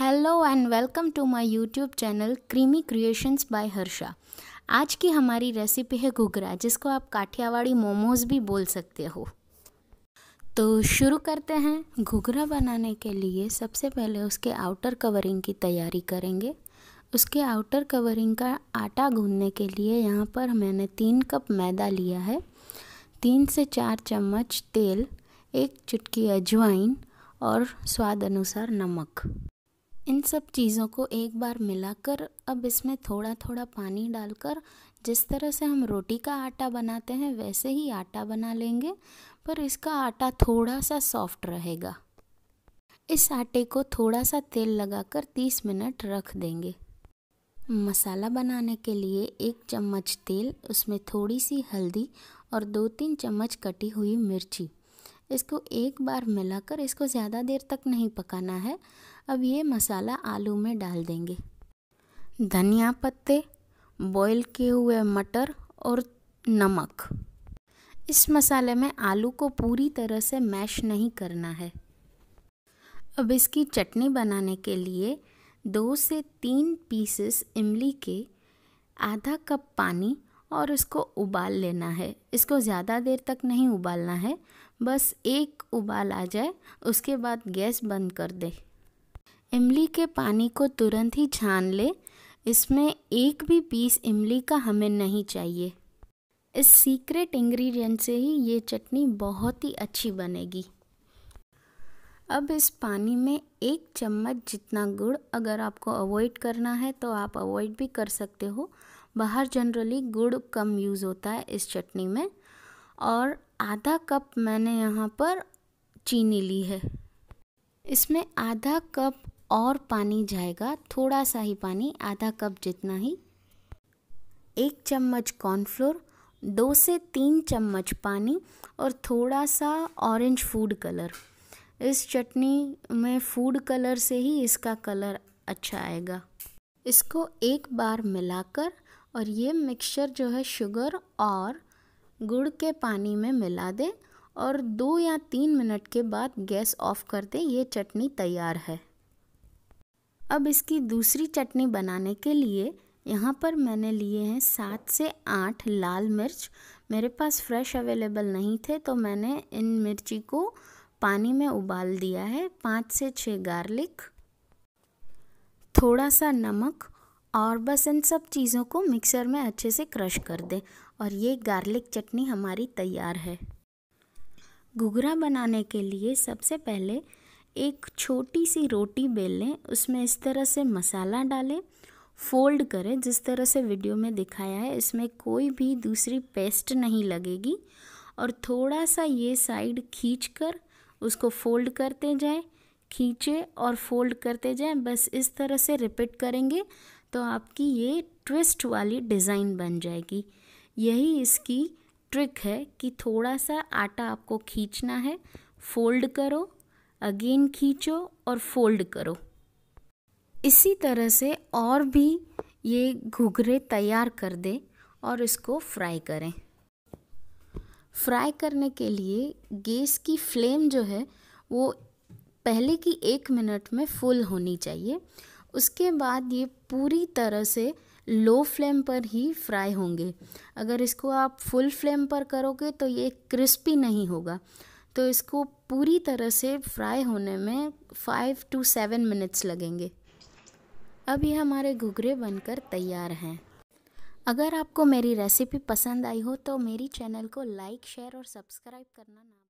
hello and welcome to my YouTube channel creamy creations by Harsha आज की हमारी recipe है घुघरा जिसको आप काठियावाड़ी मोमोज भी बोल सकते हो तो शुरू करते हैं घुघरा बनाने के लिए सबसे पहले उसके आउटर कवरिंग की तैयारी करेंगे उसके आउटर कवरिंग का आटा गूंदने के लिए यहाँ पर मैंने तीन कप मैदा लिया है तीन से चार चम्मच तेल एक चुटकी अजवाइन और स्वाद अनुसार नमक इन सब चीज़ों को एक बार मिलाकर अब इसमें थोड़ा थोड़ा पानी डालकर जिस तरह से हम रोटी का आटा बनाते हैं वैसे ही आटा बना लेंगे पर इसका आटा थोड़ा सा सॉफ्ट रहेगा इस आटे को थोड़ा सा तेल लगाकर 30 मिनट रख देंगे मसाला बनाने के लिए एक चम्मच तेल उसमें थोड़ी सी हल्दी और दो तीन चम्मच कटी हुई मिर्ची इसको एक बार मिलाकर इसको ज़्यादा देर तक नहीं पकाना है अब ये मसाला आलू में डाल देंगे धनिया पत्ते बॉईल किए हुए मटर और नमक इस मसाले में आलू को पूरी तरह से मैश नहीं करना है अब इसकी चटनी बनाने के लिए दो से तीन पीसेस इमली के आधा कप पानी और इसको उबाल लेना है इसको ज़्यादा देर तक नहीं उबालना है बस एक उबाल आ जाए उसके बाद गैस बंद कर दे इमली के पानी को तुरंत ही छान ले इसमें एक भी पीस इमली का हमें नहीं चाहिए इस सीक्रेट इंग्रेडिएंट से ही ये चटनी बहुत ही अच्छी बनेगी अब इस पानी में एक चम्मच जितना गुड़ अगर आपको अवॉइड करना है तो आप अवॉइड भी कर सकते हो बाहर जनरली गुड़ कम यूज़ होता है इस चटनी में और आधा कप मैंने यहाँ पर चीनी ली है इसमें आधा कप और पानी जाएगा थोड़ा सा ही पानी आधा कप जितना ही एक चम्मच कॉर्नफ्लोर दो से तीन चम्मच पानी और थोड़ा सा ऑरेंज फूड कलर इस चटनी में फूड कलर से ही इसका कलर अच्छा आएगा इसको एक बार मिलाकर और ये मिक्सचर जो है शुगर और गुड़ के पानी में मिला दें और दो या तीन मिनट के बाद गैस ऑफ कर दें ये चटनी तैयार है अब इसकी दूसरी चटनी बनाने के लिए यहाँ पर मैंने लिए हैं सात से आठ लाल मिर्च मेरे पास फ्रेश अवेलेबल नहीं थे तो मैंने इन मिर्ची को पानी में उबाल दिया है पाँच से छः गार्लिक थोड़ा सा नमक और बस इन सब चीज़ों को मिक्सर में अच्छे से क्रश कर दें और ये गार्लिक चटनी हमारी तैयार है घुघरा बनाने के लिए सबसे पहले एक छोटी सी रोटी बेल लें उसमें इस तरह से मसाला डालें फोल्ड करें जिस तरह से वीडियो में दिखाया है इसमें कोई भी दूसरी पेस्ट नहीं लगेगी और थोड़ा सा ये साइड खींच कर उसको फोल्ड करते जाएं खींचे और फोल्ड करते जाएं बस इस तरह से रिपीट करेंगे तो आपकी ये ट्विस्ट वाली डिज़ाइन बन जाएगी यही इसकी ट्रिक है कि थोड़ा सा आटा आपको खींचना है फोल्ड करो अगेन खींचो और फोल्ड करो इसी तरह से और भी ये घुघरे तैयार कर दें और इसको फ्राई करें फ्राई करने के लिए गैस की फ्लेम जो है वो पहले की एक मिनट में फुल होनी चाहिए उसके बाद ये पूरी तरह से लो फ्लेम पर ही फ्राई होंगे अगर इसको आप फुल फ्लेम पर करोगे तो ये क्रिस्पी नहीं होगा तो इसको पूरी तरह से फ्राई होने में फाइव टू सेवन मिनट्स लगेंगे अब ये हमारे घुघरे बनकर तैयार हैं अगर आपको मेरी रेसिपी पसंद आई हो तो मेरी चैनल को लाइक शेयर और सब्सक्राइब करना ना